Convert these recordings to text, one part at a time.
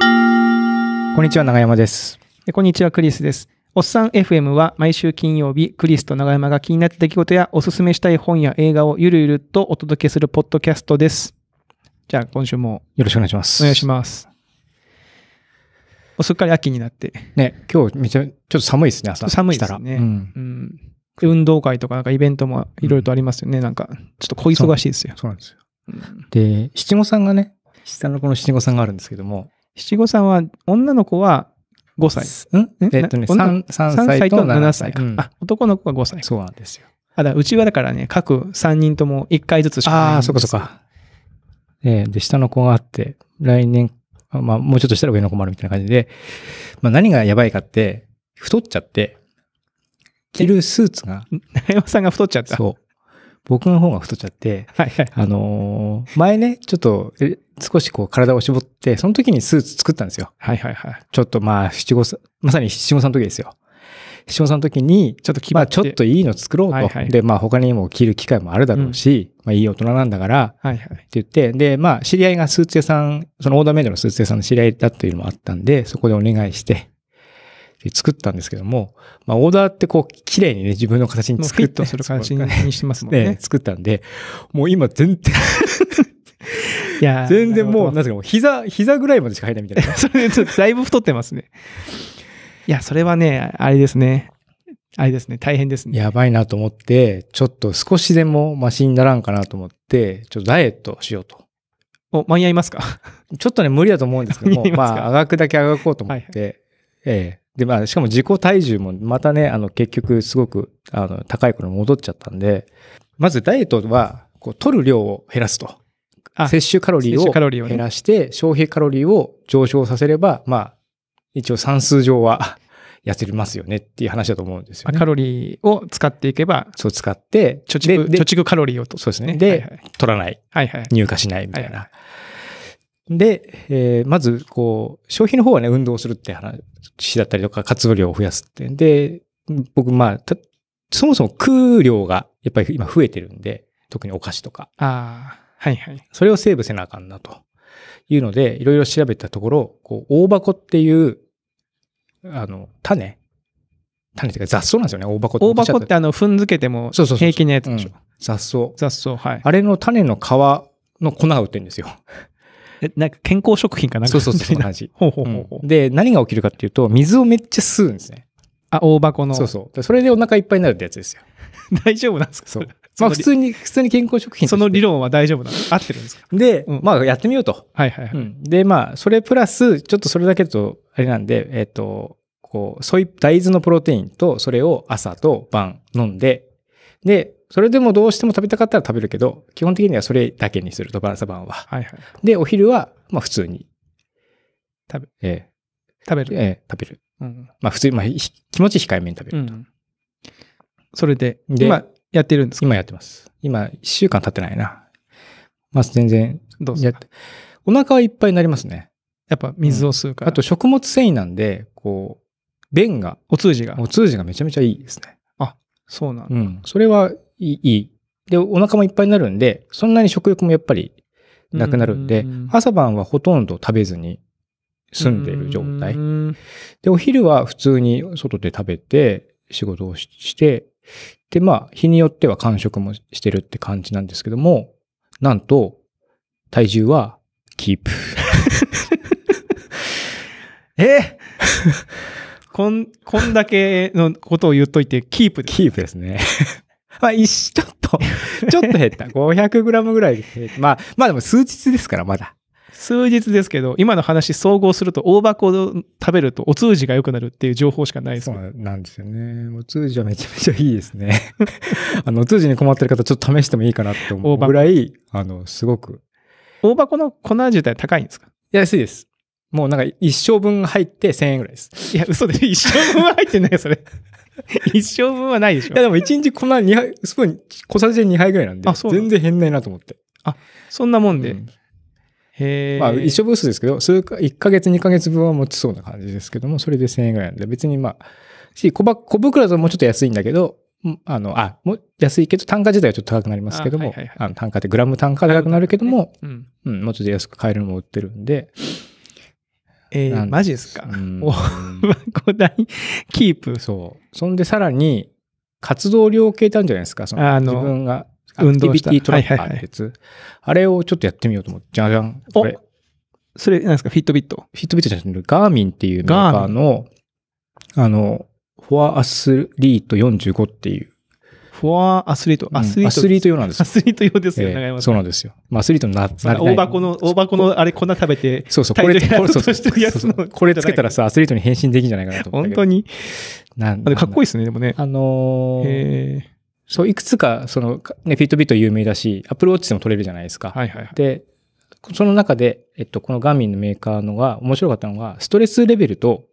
こんにちは、長山です。こんにちは、クリスです。おっさん FM は毎週金曜日、クリスと長山が気になった出来事やおすすめしたい本や映画をゆるゆるとお届けするポッドキャストです。じゃあ、今週もよろしくお願いします。お願いします。すっかり秋になって。ね、今日めちゃ、ちょっと寒いですね、朝。寒いですね。うん、うん運動会とか、なんかイベントもいろいろとありますよね。うん、なんか、ちょっと小忙しいですよ。そうなんですよ。うん、で、七五三がね、下のこの七五三があるんですけども、七五三は、女の子は5歳。んえっとね3、3歳と7歳か、うん、あ、男の子は5歳。そうなんですよ。あ、だうちはだからね、各3人とも1回ずつしかないああ、そこそこ。えー、で、下の子があって、来年、まあ、もうちょっとしたら上の子もあるみたいな感じで、まあ、何がやばいかって、太っちゃって、着るスーツが。中 山さんが太っちゃった。そう。僕の方が太っちゃって、はいはい、あのー、前ね、ちょっと、少しこう体を絞って、その時にスーツ作ったんですよ。はいはいはい。ちょっとまあ、七五三、まさに七五三の時ですよ。七五三の時に、ちょっとまあ、ちょっといいの作ろうと。はいはい、で、まあ、他にも着る機会もあるだろうし、うん、まあ、いい大人なんだから、はいはい、って言って、で、まあ、知り合いがスーツ屋さん、そのオーダーメイドのスーツ屋さんの知り合いだっていうのもあったんで、そこでお願いして、作ったんですけども、まあ、オーダーってこう、綺麗にね、自分の形に作って、する感じにしてますもんね。ね作ったんで、もう今全然いや全然もう、なぜか、もう膝、膝ぐらいまでしか入らないみたいな。それで、だいぶ太ってますね。いや、それはね、あれですね。あれですね、大変ですね。やばいなと思って、ちょっと少しでもマシにならんかなと思って、ちょっとダイエットしようと。お、間に合いますかちょっとね、無理だと思うんですけども、まあ、あがくだけあがこうと思って、はいはい、ええで、まあ、しかも自己体重もまたね、あの、結局すごく、あの、高い頃戻っちゃったんで、まずダイエットは、こう、取る量を減らすと。摂取カロリーを減らして、消費カロリーを上昇させれば、まあ、一応算数上は 痩せますよねっていう話だと思うんですよ、ね、カロリーを使っていけば。そう、使って。貯蓄、貯蓄カロリーをと。そうですね。で、はいはい、取らない。はいはい。入荷しないみたいな。はいはいで、えー、まず、こう、消費の方はね、運動するって話だったりとか、活動量を増やすって。で、僕、まあ、そもそも空量がやっぱり今増えてるんで、特にお菓子とか。ああ、はいはい。それをセーブせなあかんなというので、いろいろ調べたところ、こう、大箱っていう、あの、種種っていうか雑草なんですよね、大箱って。大箱ってあの、踏んづけても平気なやつでしょ。そうそう雑草。雑草、はい。あれの種の皮の粉を売ってるんですよ。え、なんか健康食品かなんか。そうそうそう、同じ。ほうほうほうで、何が起きるかっていうと、水をめっちゃ吸うんですね。あ、大箱の。そうそう。それでお腹いっぱいになるってやつですよ。大丈夫なんですかそう。まあ普通に、普通に健康食品。その理論は大丈夫なの合ってるんですかで、うん、まあやってみようと。はいはいはい。うん、で、まあ、それプラス、ちょっとそれだけだと、あれなんで、えっ、ー、と、こう、そういう大豆のプロテインと、それを朝と晩飲んで、で、それでもどうしても食べたかったら食べるけど、基本的にはそれだけにすると、晩晩は。はいはい。で、お昼は、まあ普通に。食べ、ええ食べる。ええ食べる。うん、まあ普通に、まあ気持ち控えめに食べると。うん、それで、で今やってるんですか今やってます。今、1週間経ってないな。まあ全然。どうですかお腹はいっぱいになりますね。やっぱ水を吸うから。うん、あと食物繊維なんで、こう、便が。お通じが。お通じがめちゃめちゃいいですね。あ、そうなんだ。うん。それはいい。で、お腹もいっぱいになるんで、そんなに食欲もやっぱりなくなるんで、ん朝晩はほとんど食べずに済んでいる状態。で、お昼は普通に外で食べて、仕事をして、で、まあ、日によっては間食もしてるって感じなんですけども、なんと、体重はキープ。え こん、こんだけのことを言っといて、キープです、ね。キープ。まあ、一、ちょっと、ちょっと減った。5 0 0ムぐらい減った。まあ、まあでも数日ですから、まだ。数日ですけど、今の話総合すると、大箱を食べるとお通じが良くなるっていう情報しかないですそうなんですよね。お通じはめちゃめちゃいいですね。あの、お通じに困ってる方、ちょっと試してもいいかなって思うぐらい、あの、すごく。大箱の粉自体高いんですか安いです。もうなんか一生分入って1000円ぐらいです。いや、嘘で、一生分入ってない、それ。一生分はないでしょ。いやでも一日こんな2杯、スプーン小さじで2杯ぐらいなんで、あそう全然減んないなと思って。あ、そんなもんで。うん、へえ。まあ一生分数ですけど、数か、1ヶ月2ヶ月分は持ちそうな感じですけども、それで1000円ぐらいなんで、別にまあ、し、小ば小袋だともうちょっと安いんだけど、あの、あ、も安いけど、単価自体はちょっと高くなりますけども、あ、はいはい、の単価ってグラム単価高くなるけども、うん、うん、もうちょっと安く買えるのも売ってるんで、えー、マジですか。お、5台キープ。そう。そんでさらに、活動量系ってあるんじゃないですか。そのの自分が、アクティビティトラッーってやつ、はいはいはい。あれをちょっとやってみようと思って。じゃじゃん。これ。それ、なんですかフィットビットフィットビットじゃなて、ガーミンっていうメーカーの、あの、フォアアスリート45っていうフォアアスリート。アスリート、アスリート用なんです。アスリート用ですよ、ね、そうなんですよ。まあ、アスリートのな、な大箱の、大箱のあれ、粉食べて、そうそう、これ、これ、そうそう、これつけたらさ、アスリートに変身できるんじゃないかなと本当に。なんかっこいいですね、でもね。あのー、そう、いくつか、その、ね、フィットビット有名だし、アップルウォッチでも取れるじゃないですか。はいはい、はい、で、その中で、えっと、このガーミンのメーカーのが面白かったのが、ストレスレベルと、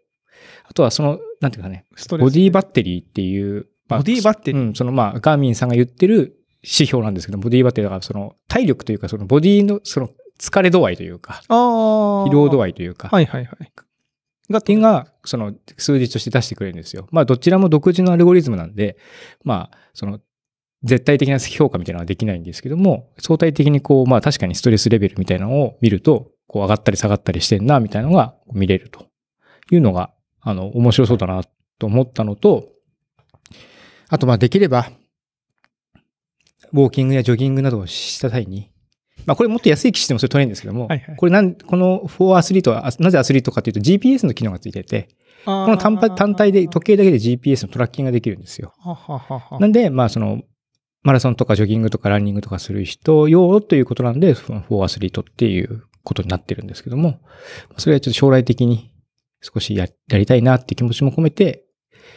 あとはその、なんていうかね、ボディバッテリーっていう、ボディバッテ、うん、そのまあ、ガーミンさんが言ってる指標なんですけど、ボディバッテだからその体力というか、そのボディのその疲れ度合いというか、疲労度合いというか、はいはいはい。が点が、その数字として出してくれるんですよ。まあ、どちらも独自のアルゴリズムなんで、まあ、その、絶対的な評価みたいなのはできないんですけども、相対的にこう、まあ確かにストレスレベルみたいなのを見ると、こう上がったり下がったりしてんな、みたいなのが見れるというのが、あの、面白そうだなと思ったのと、あと、まあ、できれば、ウォーキングやジョギングなどをした際に、まあ、これもっと安い機種でもそれ取れるんですけども、はいはい、これなん、この4アスリートは、なぜアスリートかというと GPS の機能がついてて、この単単体で、時計だけで GPS のトラッキングができるんですよ。はははなんで、まあ、その、マラソンとかジョギングとかランニングとかする人用ということなんで、4アスリートっていうことになってるんですけども、それはちょっと将来的に少しややりたいなって気持ちも込めて、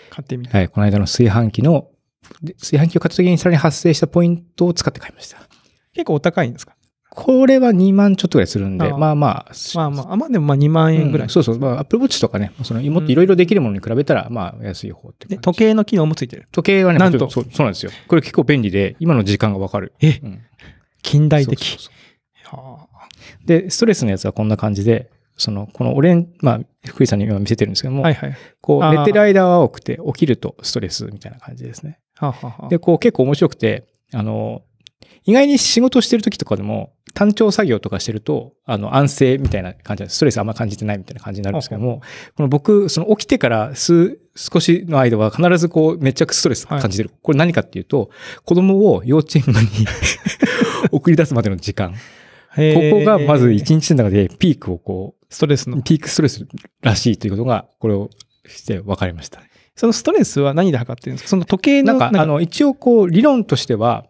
買ってみた。はい、この間の炊飯器の、炊飯器を買った時にさらに発生したポイントを使って買いました。結構お高いんですかこれは2万ちょっとぐらいするんで、あまあまあ。まあまあ、まあでもまあ2万円ぐらい、うん、そうそう。まあ、アップルウォッチとかね、その、もっといろいろできるものに比べたら、まあ安い方ってで。時計の機能もついてる。時計はね、なんとそう。そうなんですよ。これ結構便利で、今の時間がわかる。え、うん、近代的。そうそうそうで、ストレスのやつはこんな感じで、その、このオレン、まあ、福井さんに今見せてるんですけども、はいはい、こう、寝てる間は多くて、起きるとストレスみたいな感じですね。はははで、こう、結構面白くて、あの、意外に仕事してる時とかでも、単調作業とかしてると、あの、安静みたいな感じで、ストレスあんま感じてないみたいな感じになるんですけども、この僕、その起きてから数、少しの間は必ずこう、めっちゃくストレス感じてる。はい、これ何かっていうと、子供を幼稚園に 送り出すまでの時間。ここがまず一日の中でピークをこう、ストレスの。ピークストレスらしいということが、これをして分かりました。そのストレスは何で測ってるんですかその時計の。なんか、あの、一応こう、理論としては、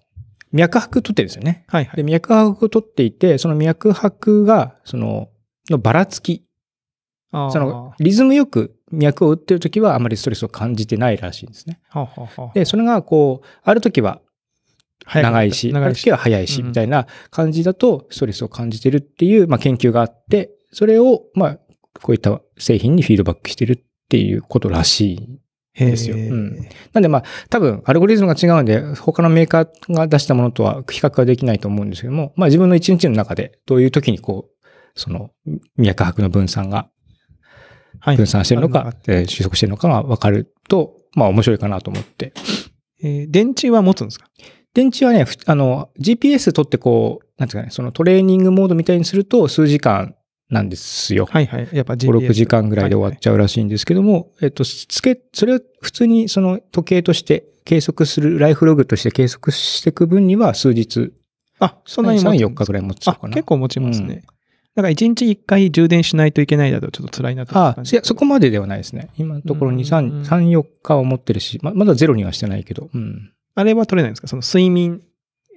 脈拍取ってるんですよね。はい、はい。で、脈拍を取っていて、その脈拍が、その、のばらつき。その、リズムよく脈を打ってるときは、あまりストレスを感じてないらしいんですね。はあはあ、で、それが、こう、あるときは、長いし、長いしある時は早いし、みたいな感じだと、ストレスを感じてるっていう、まあ、研究があって、それを、まあ、こういった製品にフィードバックしてるっていうことらしいですよ。うん。なんでまあ、多分、アルゴリズムが違うんで、他のメーカーが出したものとは比較はできないと思うんですけども、まあ自分の一日の中で、どういう時にこう、その、脈拍の分散が、分散してるのか、はい、え収束してるのかが分かると、まあ面白いかなと思って。えー、電池は持つんですか電池はね、あの、GPS 取ってこう、なんていうかね、そのトレーニングモードみたいにすると、数時間なんですよ。はいはい。やっぱ g p 5、6時間ぐらいで終わっちゃうらしいんですけども、はいはい、えっと、つけ、それは普通にその時計として計測する、ライフログとして計測していく分には数日。あ、そんなに ?3、4日ぐらい持つのかな。結構持ちますね。うん、だから1日1回充電しないといけないだとちょっと辛いなと。あいや、そこまでではないですね。今のところ2、3、三4日は持ってるし、ままだゼロにはしてないけど。うん。あれは取れないんですかその睡眠。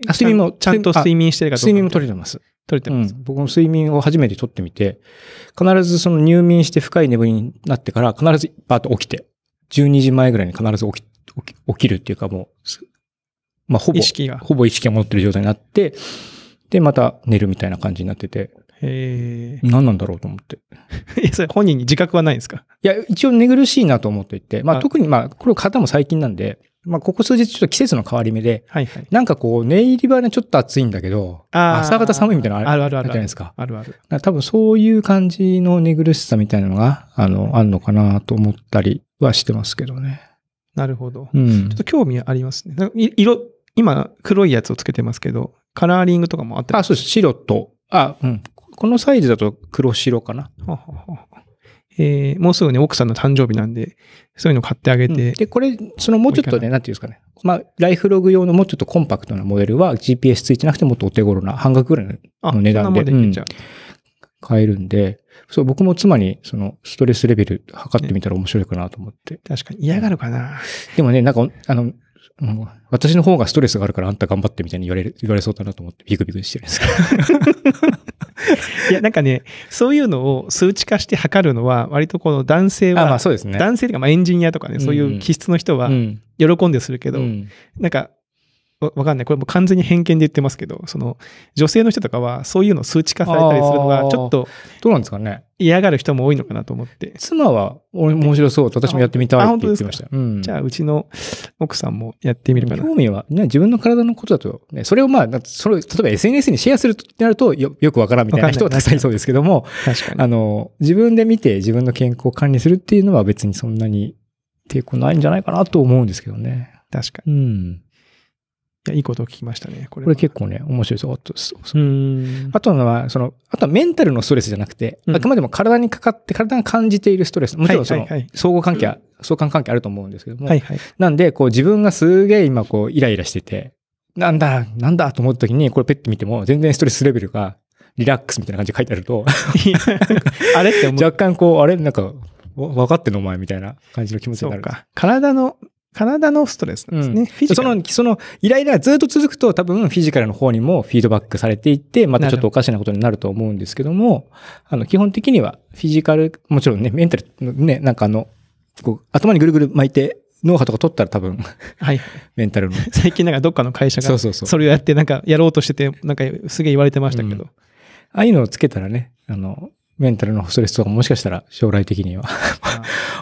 あ睡眠もちゃんと睡眠してるかどうか。睡眠も取れてます。取れてます、うん。僕も睡眠を初めて取ってみて、必ずその入眠して深い眠りになってから、必ずバーッと起きて、12時前ぐらいに必ず起き、起き起きるっていうかもう、まあ、ほぼ、意識が。ほぼ意識が戻ってる状態になって、で、また寝るみたいな感じになってて、へ何なんだろうと思って。や、それ本人に自覚はないんですかいや、一応寝苦しいなと思っていて、まあ、特にまあ、これ方も最近なんで、まあ、ここ数日ちょっと季節の変わり目で、はいはい、なんかこう、寝入り場ね、ちょっと暑いんだけど、朝方寒いみたいなのあるあるあるじゃないですか。あるある。多分そういう感じの寝苦しさみたいなのが、あの、あるのかなと思ったりはしてますけどね。なるほど。うん、ちょっと興味ありますね。色、今、黒いやつをつけてますけど、カラーリングとかもあってあ、そうです。白と、あ、うん。このサイズだと黒白かな。はははえー、もうすぐね、奥さんの誕生日なんで、そういうの買ってあげて。うん、で、これ、そのもうちょっとね、なんていうんですかね。まあ、ライフログ用のもうちょっとコンパクトなモデルは GPS ついてなくてもっとお手頃な、半額ぐらいの値段で。でうん、買えるんで、そう、僕も妻に、その、ストレスレベル測ってみたら面白いかなと思って。ね、確かに嫌がるかな。でもね、なんか、あの、うん、私の方がストレスがあるからあんた頑張ってみたいに言われる、言われそうだなと思ってビクビクしてるんですけど。いや、なんかね、そういうのを数値化して測るのは、割とこの男性は、まあそうですね、男性というかまあエンジニアとかね、そういう気質の人は喜んでするけど、うんうん、なんかわかんない。これも完全に偏見で言ってますけど、その、女性の人とかは、そういうの数値化されたりするのが、ちょっと、どうなんですかね。嫌がる人も多いのかなと思って。妻は、面白そう、私もやってみたいって言ってました。うん、じゃあ、うちの奥さんもやってみるかな。興味は、ね、自分の体のことだと、ね、それをまあ、それ例えば SNS にシェアするってなるとよ、よくわからんみたいな人はたくさんいそうですけども、確かに。あの、自分で見て自分の健康を管理するっていうのは別にそんなに抵抗ないんじゃないかなと思うんですけどね。確かに。うん。いや、いいことを聞きましたね。これこれ結構ね、面白いですよ。あとは、その、あとはメンタルのストレスじゃなくて、うん、あくまでも体にかかって、体が感じているストレス。もちろんその、相互関係、はいはい、相関関係あると思うんですけども。はいはい、なんで、こう自分がすげえ今、こう、イライラしてて、なんだ、なんだと思った時に、これペッて見ても、全然ストレスレベルが、リラックスみたいな感じで書いてあると あれって思う。若干こう、あれなんか、分かってんのお前みたいな感じの気持ちになる。か。体の体のストレスなんですね。うん、フィジその、そのイライラがずっと続くと多分フィジカルの方にもフィードバックされていって、またちょっとおかしなことになると思うんですけども、あの、基本的にはフィジカル、もちろんね、メンタル、ね、なんかあの、こう、頭にぐるぐる巻いて、脳波とか取ったら多分、はい。メンタルの。最近なんかどっかの会社が、そうそうそう。それをやってなんかやろうとしてて、なんかすげえ言われてましたけど。うん、ああいうのをつけたらね、あの、メンタルのストレスとかもしかしたら将来的には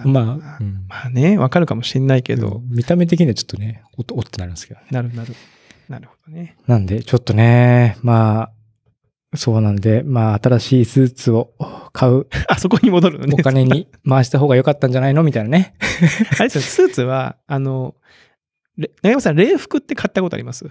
まあ、うん、まあね、わかるかもしんないけど、見た目的にはちょっとね、おっおってなるんですけど、ね、なるなる。なるほどね。なんで、ちょっとね、まあ、そうなんで、まあ、新しいスーツを買う。あそこに戻るのね。お金に 回した方が良かったんじゃないのみたいなね。あれですよ、スーツは、あの、長山さん、礼服って買ったことあります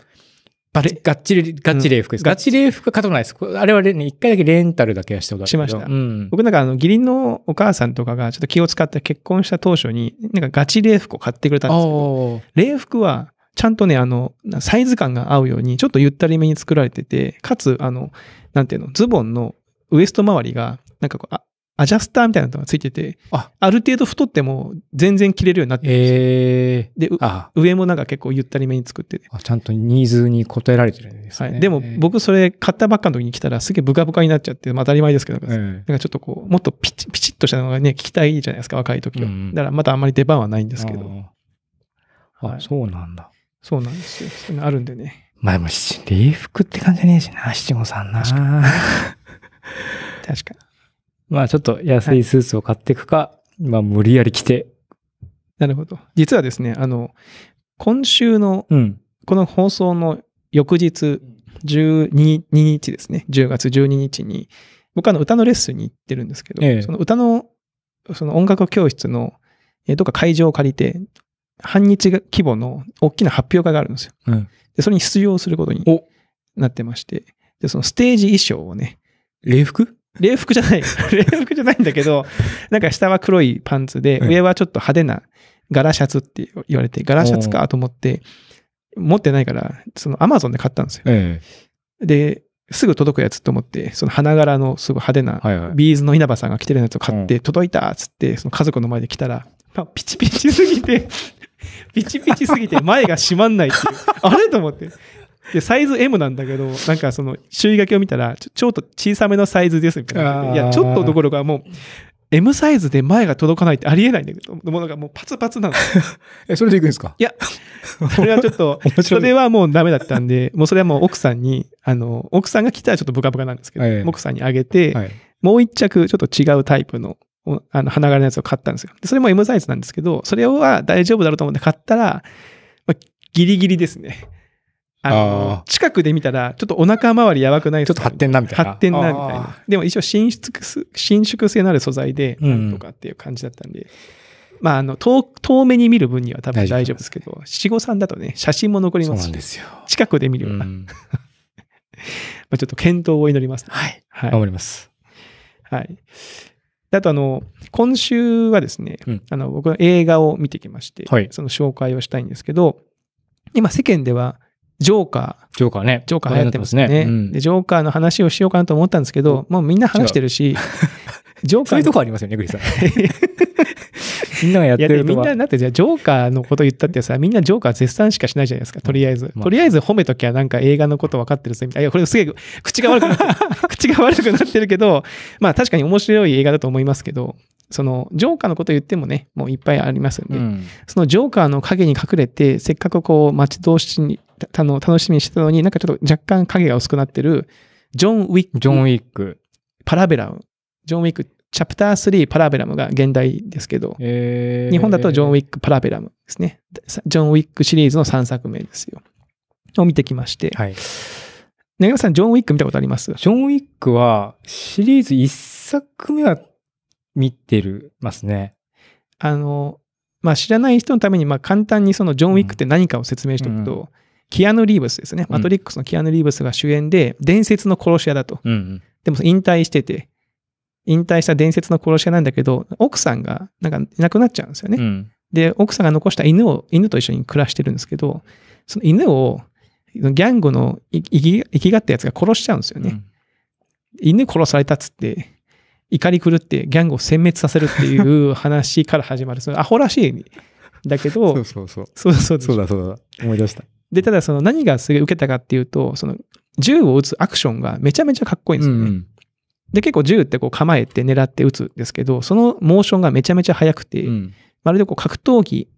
バレ、がっちり、がっちり礼服です。がっちり礼服買ったないです。あれはね、一回だけレンタルだけはしたことある。しました。うん、僕なんかあの、義理のお母さんとかがちょっと気を使って結婚した当初に、なんかガチ礼服を買ってくれたんですけど、礼服は、ちゃんとね、あの、サイズ感が合うように、ちょっとゆったりめに作られてて、かつ、あの、なんていうの、ズボンのウエスト周りが、なんかこう、アジャスターみたいなのがついてて、あある程度太っても全然着れるようになってるんですよ。えー、で、上もなんか結構ゆったりめに作ってあ。ちゃんとニーズに応えられてるんですね。はい、でも僕それ買ったばっかの時に来たらすげえブカブカになっちゃって、まあ当たり前ですけど、えー、なんかちょっとこう、もっとピチピチッとしたのがね、聞きたいじゃないですか、若い時は。うん、だからまだあんまり出番はないんですけど。あ、はい、そうなんだ。そうなんですよ。ううあるんでね。まあでも、礼服って感じじゃねえしな、七五三な。確かに。確かにまあちょっと安いスーツを買っていくか、はい、まあ無理やり着て。なるほど。実はですね、あの、今週の、この放送の翌日、12日ですね、10月12日に、僕あの歌のレッスンに行ってるんですけど、ええ、その歌の、その音楽教室の、えどっか会場を借りて、半日規模の大きな発表会があるんですよ。うん、でそれに出場することになってまして、でそのステージ衣装をね、礼服礼服じゃない。礼服じゃないんだけど、なんか下は黒いパンツで、上はちょっと派手な柄シャツって言われて、柄シャツかと思って、持ってないから、そのアマゾンで買ったんですよ。で、すぐ届くやつと思って、その花柄のすごい派手な、ビーズの稲葉さんが着てるやつを買って、届いたっつって、その家族の前で来たら、ピチピチすぎて ピチピチすぎて前が閉まんないっていう。あれと思って。で、サイズ M なんだけど、なんかその、注意書きを見たら、ちょちょっと小さめのサイズですみたいな。いや、ちょっとどころかもう、M サイズで前が届かないってありえないんだけど、ものがもうパツパツなの。え、それでいくんですかいや、それはちょっと、それはもうダメだったんで、もうそれはもう奥さんに、あの、奥さんが来たらちょっとブカブカなんですけど、奥さんにあげて、はい、もう一着ちょっと違うタイプの、あの、花柄のやつを買ったんですよ。それも M サイズなんですけど、それは大丈夫だろうと思って買ったら、まあ、ギリギリですね。あの近くで見たら、ちょっとお腹周りやばくないちょっと発展なみたいな。発展なみたいな。でも一応伸縮、伸縮性のある素材で、とかっていう感じだったんで、まあ、あの遠、遠目に見る分には多分大丈夫ですけど、七五三だとね、写真も残りますし、す近くで見るような。うん、まあちょっと検討を祈ります、ね、はい。はい。頑張ります。はい。あとあの、今週はですね、うん、あの僕は映画を見てきまして、はい、その紹介をしたいんですけど、今世間では、ジョーカー。ジョーカーね。ジョーカー流行ってますね。ねうん、でジョーカーの話をしようかなと思ったんですけど、もうみんな話してるし、ジョーカー。そういうとこありますよね、グリさん。みんながやってるみんなだってじゃあジョーカーのこと言ったってさ、みんなジョーカー絶賛しかしないじゃないですか、とりあえず。まあ、とりあえず褒めときゃなんか映画のこと分かってるぜ、みたいな。いや、これすげえ、口が悪くなってる、口が悪くなってるけど、まあ確かに面白い映画だと思いますけど、そのジョーカーのこと言ってもね、もういっぱいありますんで、うん、そのジョーカーの影に隠れて、せっかくこう待ち遠しあの、楽しみにしてたのに、なんかちょっと若干影が薄くなってる、ジョン・ウィック。ジョン・ウィック。パラベラム。ジョン・ウィック、チャプター3パラベラムが現代ですけど、えー、日本だとジョン・ウィック・パラベラムですね。ジョン・ウィックシリーズの3作目ですよ。を見てきまして。はい。長山さん、ジョン・ウィック見たことありますジョン・ウィックは、シリーズ1作目は見てるますね。あの、まあ、知らない人のために、まあ、簡単にそのジョン・ウィックって何かを説明しておくと、うんうんキアヌ・リーブスですね、マトリックスのキアヌ・リーブスが主演で、伝説の殺し屋だと。うんうん、でも引退してて、引退した伝説の殺し屋なんだけど、奥さんがなんかいなくなっちゃうんですよね。うん、で、奥さんが残した犬を、犬と一緒に暮らしてるんですけど、その犬を、ギャングの生き生きがったやつが殺しちゃうんですよね。うん、犬殺されたっつって、怒り狂ってギャングを殲滅させるっていう 話から始まる、そのアホらしいだけど、そうそうそう。そうそうそうだそうだ。思い出した。で、ただその何がすげえ受けたかっていうと、その銃を撃つアクションがめちゃめちゃかっこいいんですよね。うんうん、で、結構銃ってこう構えて狙って撃つんですけど、そのモーションがめちゃめちゃ速くて、うん、まるでこう格闘技、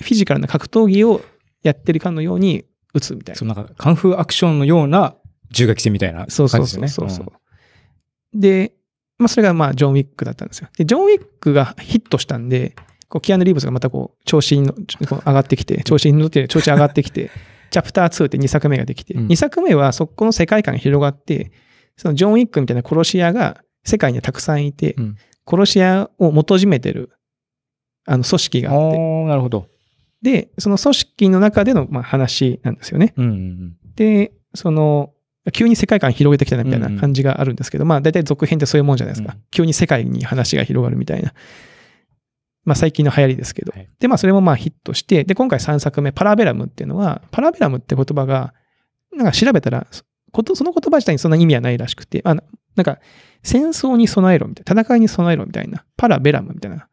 フィジカルな格闘技をやってるかのように撃つみたいな。そのなんかカンフーアクションのような銃撃戦みたいな感じですね。そうそうそうで、まあそれがまあジョン・ウィックだったんですよ。で、ジョン・ウィックがヒットしたんで、こうキアヌ・リーブスがまたこう、調子にの上がってきて、調子に乗って、調子上がってきて、チャプター2って2作目ができて、2作目はそこの世界観が広がって、そのジョン・ウィックみたいな殺し屋が世界にたくさんいて、殺し屋を元締めてる、あの、組織があって。なるほど。で、その組織の中での、まあ、話なんですよね。で、その、急に世界観広げてきたなみたいな感じがあるんですけど、まあ大体続編ってそういうもんじゃないですか、急に世界に話が広がるみたいな。まあ、最近の流行りですけど。はい、で、まあ、それもまあヒットして、で、今回3作目、パラベラムっていうのは、パラベラムって言葉が、なんか調べたら、こと、その言葉自体にそんな意味はないらしくて、あなんか、戦争に備えろみたいな、戦いに備えろみたいな、パラベラムみたいな、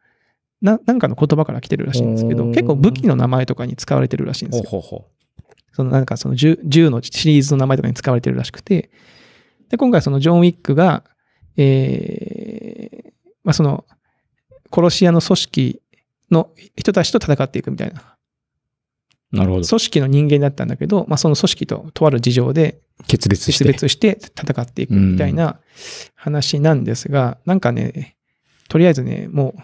ななんかの言葉から来てるらしいんですけど、結構武器の名前とかに使われてるらしいんですよ。ほうほうそのなんかその銃のシリーズの名前とかに使われてるらしくて、で、今回そのジョン・ウィックが、えー、まあその、殺し屋の組織の人たちと戦っていくみたいな。なるほど。組織の人間だったんだけど、まあ、その組織ととある事情で決別して。決別して戦っていくみたいな話なんですが、うん、なんかね、とりあえずね、もう、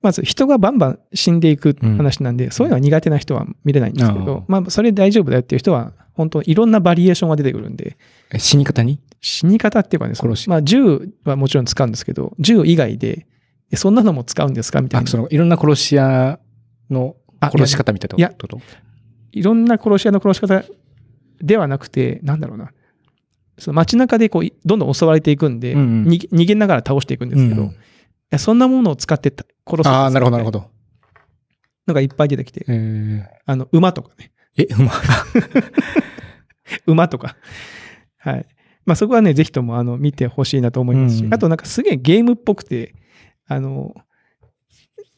まず人がバンバン死んでいく話なんで、うん、そういうのは苦手な人は見れないんですけど、まあ、それ大丈夫だよっていう人は、本当いろんなバリエーションが出てくるんで。死に方に死に方っていうかね、殺し。まあ、銃はもちろん使うんですけど、銃以外で、え、そんなのも使うんですかみたいな。その、いろんな殺し屋の殺し方みたいなこといいろんな殺し屋の殺し方ではなくて、なんだろうな。その街中でこう、どんどん襲われていくんで、うんうん、逃げながら倒していくんですけど、うんうん、そんなものを使って殺すああ、なるほど、なるほど。のがいっぱい出てきて、えー、あの、馬とかね。え、馬 馬とか。はい。まあ、そこはね、ぜひともあの見てほしいなと思いますし、うん、あとなんかすげえゲームっぽくて、あの、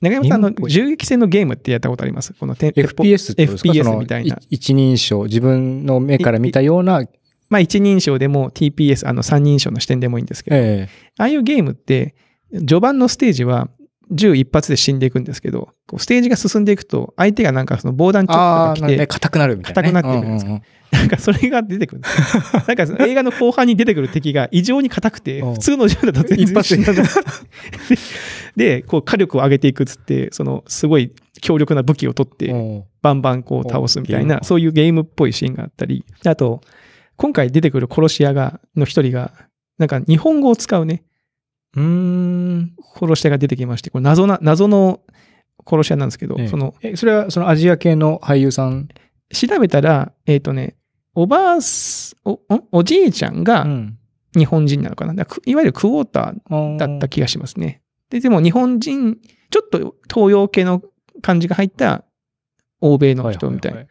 長山さんの銃撃戦のゲームってやったことありますこの FPS って ?FPS みたいな。一人称、自分の目から見たような。まあ一人称でも TPS、あの三人称の視点でもいいんですけど、ええ、ああいうゲームって、序盤のステージは銃一発で死んでいくんですけど、ステージが進んでいくと、相手がなんかその防弾チョップが来て、硬くなるみたいな、ね、硬くなってくるんですか、うんうんうんなんかそれが出てくるんです。なんか映画の後半に出てくる敵が異常に硬くて、普通の銃だと全然死なないで、こう火力を上げていくっつって、そのすごい強力な武器を取って、バンバンこう倒すみたいな、そういうゲームっぽいシーンがあったり、あと、今回出てくる殺し屋が、の一人が、なんか日本語を使うね、うん、殺し屋が出てきまして、これ謎な、謎の殺し屋なんですけど、ええ、その、それはそのアジア系の俳優さん調べたら、えっ、ー、とね、おばあ、お、おじいちゃんが日本人なのかな。いわゆるクォーターだった気がしますね。で、でも日本人、ちょっと東洋系の感じが入った欧米の人みたいな。はいはい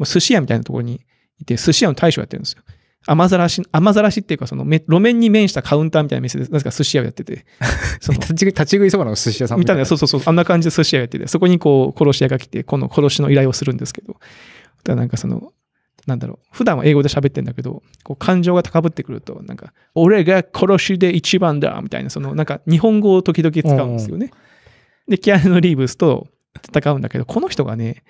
はい、寿司屋みたいなところにいて、寿司屋の大将やってるんですよ。雨ざらし、雨ざらしっていうか、その、路面に面したカウンターみたいな店で、なぜか寿司屋をやってて。その立ち食いそばの寿司屋さんみたいな。そうそうそう。あんな感じで寿司屋やってて、そこにこう、殺し屋が来て、この殺しの依頼をするんですけど。だなんかその、なんだろう、普段は英語で喋ってんだけど、こう感情が高ぶってくると、なんか、俺が殺しで一番だみたいな、そのなんか日本語を時々使うんですよね。で、キアヌ・リーブスと戦うんだけど、この人がね、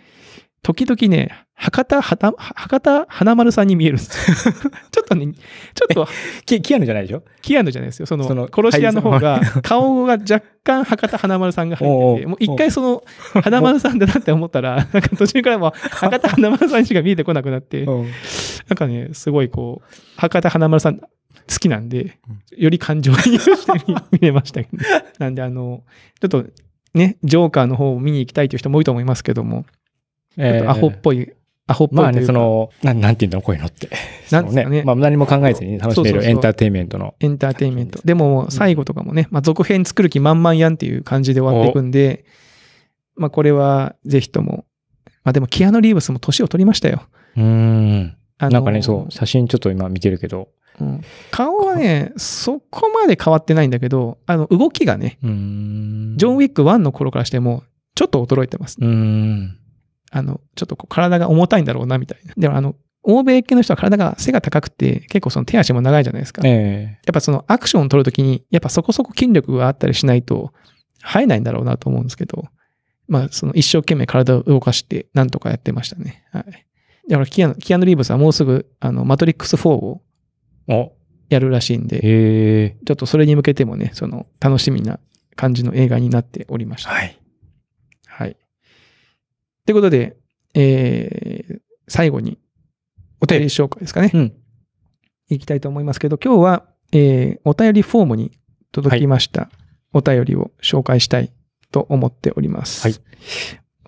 時々ね、博多、博多花丸さんに見えるんです ちょっとね、ちょっと。キキアヌじゃないでしょキアヌじゃないですよ。その、その殺し屋の方が、顔が若干博多花丸さんが入ってて、もう一回その、花丸さんだなって思ったら、なんか途中からも 博多花丸さんしか見えてこなくなって、なんかね、すごいこう、博多花丸さん、好きなんで、より感情移入して見えましたけど、ね、なんであの、ちょっとね、ジョーカーの方を見に行きたいという人も多いと思いますけども、えー、アホっぽい、アホっぽいまあね、その、なん、なんて言うんだろう、こういうのって。なんね、ねまあ何も考えずに楽しめるエンターテインメントの。エンターテインメント。でも、最後とかもね、まあ続編作る気満々やんっていう感じで終わっていくんで、まあこれは、ぜひとも。まあでも、キアノ・リーブスも年を取りましたよ。うん。あのー、なんかね、そう、写真ちょっと今見てるけど。うん、顔はね、そこまで変わってないんだけど、あの、動きがね、ジョン・ウィック1の頃からしても、ちょっと衰えてます、うん。あの、ちょっとこう体が重たいんだろうな、みたいな。でも、あの、欧米系の人は体が背が高くて、結構その手足も長いじゃないですか。ええ、やっぱそのアクションを取るときに、やっぱそこそこ筋力があったりしないと、生えないんだろうなと思うんですけど、まあ、その一生懸命体を動かして、なんとかやってましたね。はい。だからキアヌ、キアヌ・リーブスはもうすぐ、あの、マトリックス4をやるらしいんで、ちょっとそれに向けてもね、その、楽しみな感じの映画になっておりました。はい。ということで、えー、最後にお便り紹介ですかね。うん。いきたいと思いますけど、今日は、えー、お便りフォームに届きました、はい、お便りを紹介したいと思っております。はい。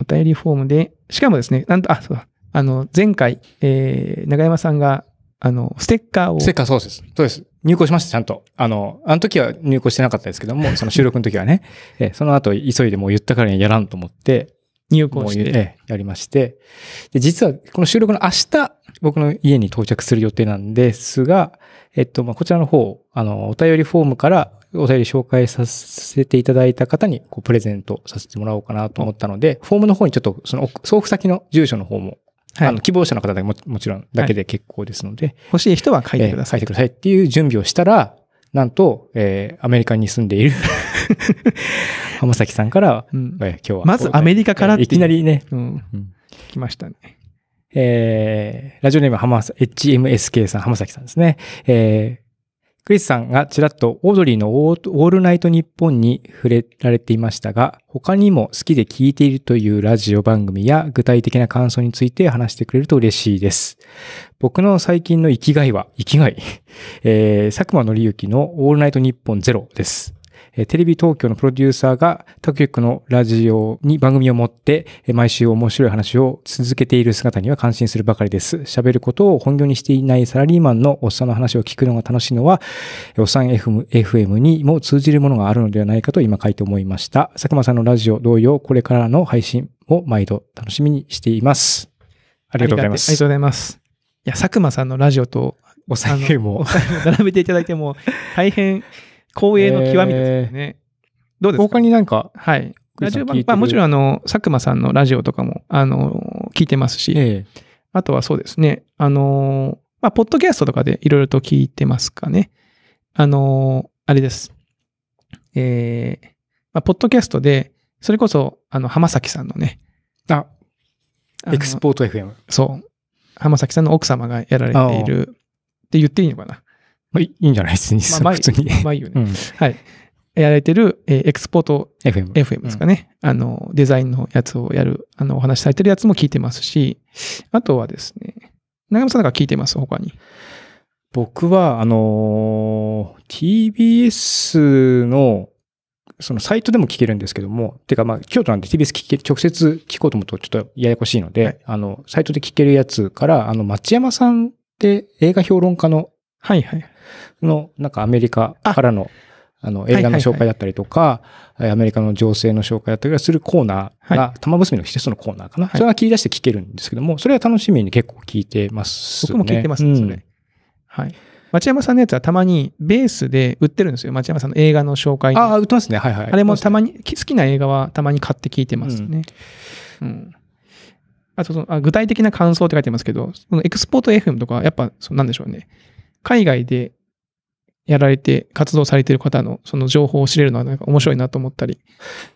お便りフォームで、しかもですね、なんと、あ、そうだ。あの、前回、えー、長山さんが、あの、ステッカーを。ステッカーそうです。そうです。入稿しました、ちゃんと。あの、あの時は入稿してなかったですけども、その収録の時はね、えその後急いでもう言ったからにやらんと思って、入校して、やりまして、で、実はこの収録の明日、僕の家に到着する予定なんですが、えっと、まあ、こちらの方、あの、お便りフォームからお便り紹介させていただいた方に、こう、プレゼントさせてもらおうかなと思ったので、フォームの方にちょっと、その、送付先の住所の方も、はい、あの、希望者の方だけももちろんだけで結構ですので、はい、欲しい人は書いてください。えー、書いてくださいっていう準備をしたら、なんと、えー、アメリカに住んでいる 浜崎さんから、うん、今日は。まずアメリカからいきなりね、うん、来ましたね。えー、ラジオネーム浜、HMSK さん、浜崎さんですね。えークリスさんがちらっとオードリーのオールナイトニッポンに触れられていましたが、他にも好きで聴いているというラジオ番組や具体的な感想について話してくれると嬉しいです。僕の最近の生きがいは、生きがい、えー、佐久間ゆ之のオールナイトニッポンゼロです。テレビ東京のプロデューサーが他局のラジオに番組を持って、毎週面白い話を続けている姿には感心するばかりです。喋ることを本業にしていないサラリーマンのおっさんの話を聞くのが楽しいのは、おっさん FM にも通じるものがあるのではないかと今書いて思いました。佐久間さんのラジオ同様、これからの配信を毎度楽しみにしています。ありがとうございます。ありがとうございます。いや、佐久間さんのラジオと、おさん FM を並べていただいても、大変光栄の極みですよね。どうですか他になんか、はい。ラジオ番、まあもちろんあの、佐久間さんのラジオとかも、あの、聞いてますし、あとはそうですね、あの、まあ、ポッドキャストとかでいろいろと聞いてますかね。あの、あれです。えー、まあ、ポッドキャストで、それこそ、あの、浜崎さんのね。あ、あエクスポート FM。そう。浜崎さんの奥様がやられているって言っていいのかなまあ、いいんじゃないですね。まあ、普通に。まあいいよね。うん、はい。やられてる、えー、エクスポート FM, FM ですかね、うん、あの、デザインのやつをやる、あの、お話しされてるやつも聞いてますし、あとはですね、長山さんなんか聞いてます他に。僕は、あの、TBS の、そのサイトでも聞けるんですけども、てかまあ、京都なんで TBS 聞け、直接聞こうと思うとちょっとややこしいので、はい、あの、サイトで聞けるやつから、あの、町山さんって映画評論家の、はいはい。の、なんかアメリカからの、あの、映画の紹介だったりとか、はいはいはい、アメリカの情勢の紹介だったりするコーナーが、はい、玉結びの一つのコーナーかな。はい、それは切り出して聞けるんですけども、それは楽しみに結構聞いてますね。僕も聞いてますね、それ。うん、はい。町山さんのやつはたまにベースで売ってるんですよ。町山さんの映画の紹介ああ、売ってますね。はいはい。あれもたまに、ね、好きな映画はたまに買って聞いてますね。うん、うんあとそ具体的な感想って書いてますけど、エクスポート FM とか、やっぱ、なんでしょうね。海外でやられて、活動されている方のその情報を知れるのはなんか面白いなと思ったり。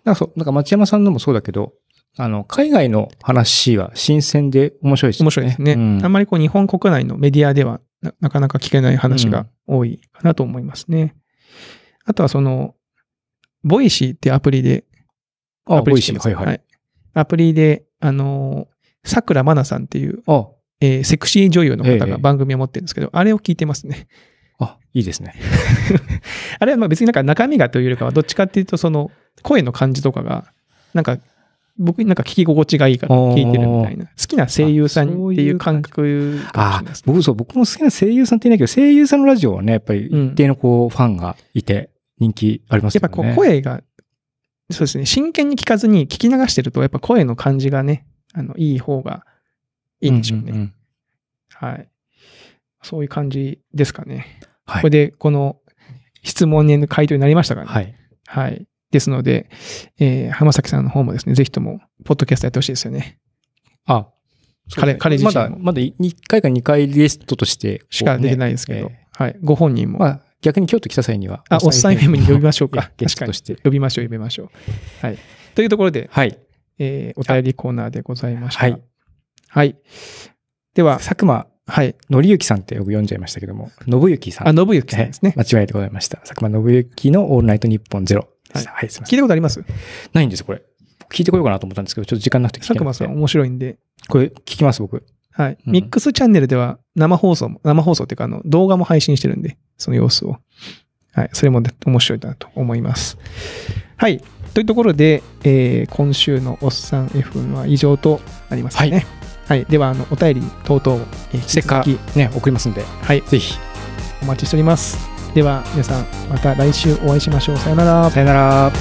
なんかそう、なんか松山さんのもそうだけど、あの、海外の話は新鮮で面白いですね。面白いですね。うん、あんまりこう日本国内のメディアではなかなか聞けない話が多いかなと思いますね。うん、あとはその、ボイシーってアプリで、ああボイシー、はい、はい、はい。アプリで、あの、らまなさんっていう、ああえー、セクシー女優の方が番組を持ってるんですけど、あれを聞いてますね。いいですね。あれはまあ別になんか中身がというよりかは、どっちかっていうと、その声の感じとかが、なんか僕なんか聞き心地がいいから聞いてるみたいな。好きな声優さんっていう感覚あ、あ、僕そう、僕も好きな声優さんっていないけど、声優さんのラジオはね、やっぱり一定のこう、ファンがいて人気ありますよね。やっぱこう声が、そうですね、真剣に聞かずに聞き流してると、やっぱ声の感じがね、あの、いい方がいいんでしょうね。うんうんうん、はい。そういう感じですかね。はい、これで、この質問への回答になりましたからね。はい。はい。ですので、えー、浜崎さんの方もですね、ぜひとも、ポッドキャストやってほしいですよね。あ彼、彼自身まだ、まだ1回か2回リストとして、ね、しか出てないですけど、えー、はい。ご本人も。まあ、逆に京都来た際には。あ、おっさん FM に呼びましょうか。ゲストとして。呼びましょう、呼びましょう。はい。というところで、はい。えー、お便りコーナーでございました。はい。はい。では、佐久間はい。のりゆきさんってよく読んじゃいましたけども、のぶゆきさん。あ、のぶゆきさんですね、はい。間違いでございました。佐久間のぶゆきのオールナイトニッポンゼロでした。はい、はい、すみません。聞いたことありますないんです、これ。聞いてこようかなと思ったんですけど、ちょっと時間なくて聞けな佐久間さん面白いんで。これ聞きます、僕。はい。うん、ミックスチャンネルでは生放送も、生放送っていうかあの動画も配信してるんで、その様子を。はい。それも面白いなと思います。はい。というところで、えー、今週のおっさん F は以上となりますね。はいはい、ではあのお便り等々えステッね送りますんで、はい、ぜひお待ちしております。では皆さんまた来週お会いしましょう。さよなら。さよなら。